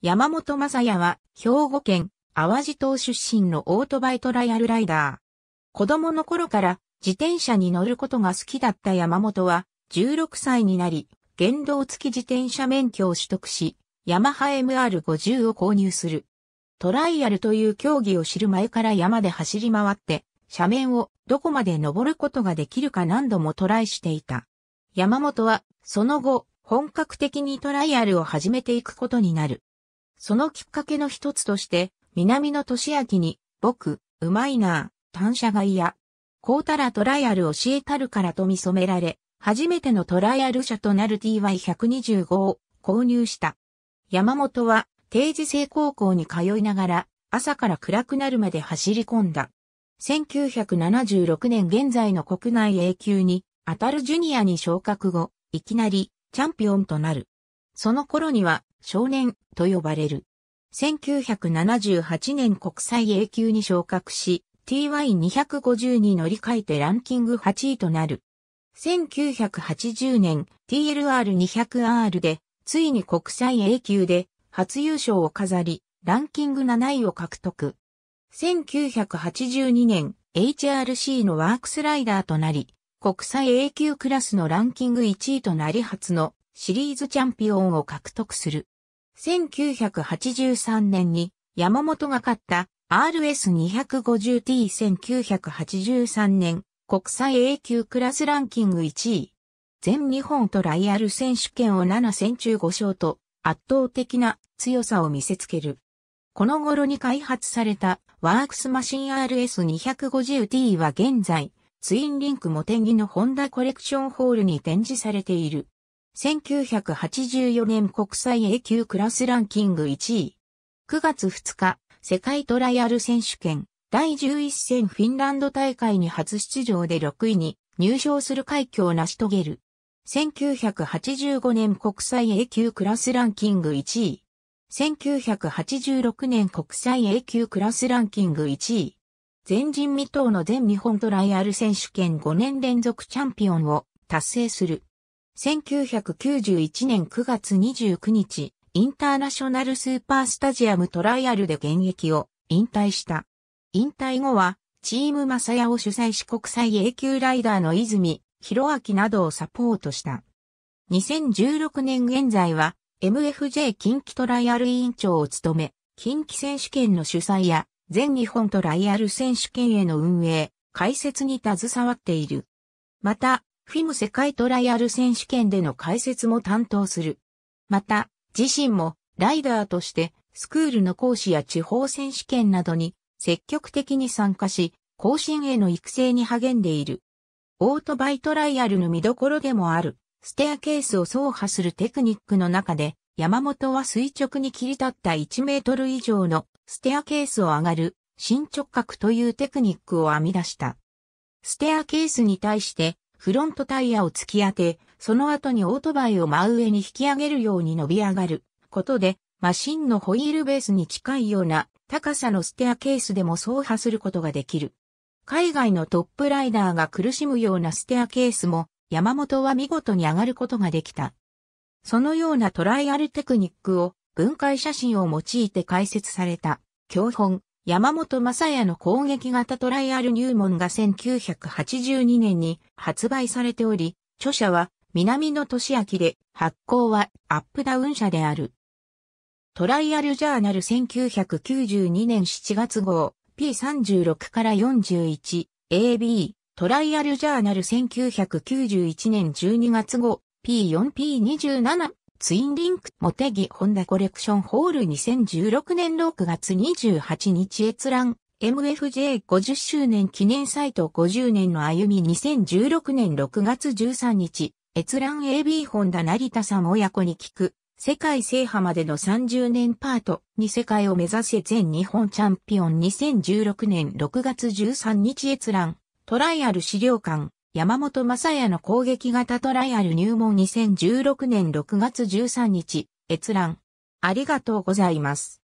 山本正也は、兵庫県、淡路島出身のオートバイトライアルライダー。子供の頃から自転車に乗ることが好きだった山本は、16歳になり、原動付き自転車免許を取得し、ヤマハ MR50 を購入する。トライアルという競技を知る前から山で走り回って、斜面をどこまで登ることができるか何度もトライしていた。山本は、その後、本格的にトライアルを始めていくことになる。そのきっかけの一つとして、南野俊明に、僕、うまいなぁ、単車が嫌。や、こうたらトライアル教えたるからと見染められ、初めてのトライアル車となる TY125 を購入した。山本は定時制高校に通いながら朝から暗くなるまで走り込んだ。1976年現在の国内 A 級に当たるジュニアに昇格後、いきなりチャンピオンとなる。その頃には少年と呼ばれる。1978年国際 A 級に昇格し、TY250 に乗り換えてランキング8位となる。1980年 TLR200R で、ついに国際 A 級で初優勝を飾り、ランキング7位を獲得。1982年 HRC のワークスライダーとなり、国際 A 級クラスのランキング1位となり初のシリーズチャンピオンを獲得する。1983年に山本が勝った RS250T1983 年国際 A 級クラスランキング1位。全日本トライアル選手権を7戦中5勝と圧倒的な強さを見せつける。この頃に開発されたワークスマシン RS250T は現在ツインリンクモテギのホンダコレクションホールに展示されている。1984年国際 A 級クラスランキング1位。9月2日、世界トライアル選手権第11戦フィンランド大会に初出場で6位に入賞する快挙を成し遂げる。1985年国際 A 級クラスランキング1位。1986年国際 A 級クラスランキング1位。前人未到の全日本トライアル選手権5年連続チャンピオンを達成する。1991年9月29日、インターナショナルスーパースタジアムトライアルで現役を引退した。引退後は、チームマサヤを主催し国際 A 級ライダーの泉、広明などをサポートした。2016年現在は、MFJ 近畿トライアル委員長を務め、近畿選手権の主催や、全日本トライアル選手権への運営、解説に携わっている。また、フィム世界トライアル選手権での解説も担当する。また、自身もライダーとしてスクールの講師や地方選手権などに積極的に参加し、更新への育成に励んでいる。オートバイトライアルの見どころでもある、ステアケースを走破するテクニックの中で、山本は垂直に切り立った1メートル以上のステアケースを上がる、新直角というテクニックを編み出した。ステアケースに対して、フロントタイヤを突き当て、その後にオートバイを真上に引き上げるように伸び上がることで、マシンのホイールベースに近いような高さのステアケースでも走破することができる。海外のトップライダーが苦しむようなステアケースも山本は見事に上がることができた。そのようなトライアルテクニックを分解写真を用いて解説された教本山本正也の攻撃型トライアル入門が1982年に発売されており、著者は南野俊明で発行はアップダウン社である。トライアルジャーナル1992年7月号 P36 から 41AB トライアルジャーナル1991年12月号 P4P27 ツインリンク、モテギホンダコレクションホール2016年6月28日閲覧、MFJ50 周年記念サイト50年の歩み2016年6月13日、閲覧 AB ホンダ成田さん親子に聞く、世界制覇までの30年パートに世界を目指せ全日本チャンピオン2016年6月13日閲覧、トライアル資料館、山本正也の攻撃型トライアル入門2016年6月13日、閲覧。ありがとうございます。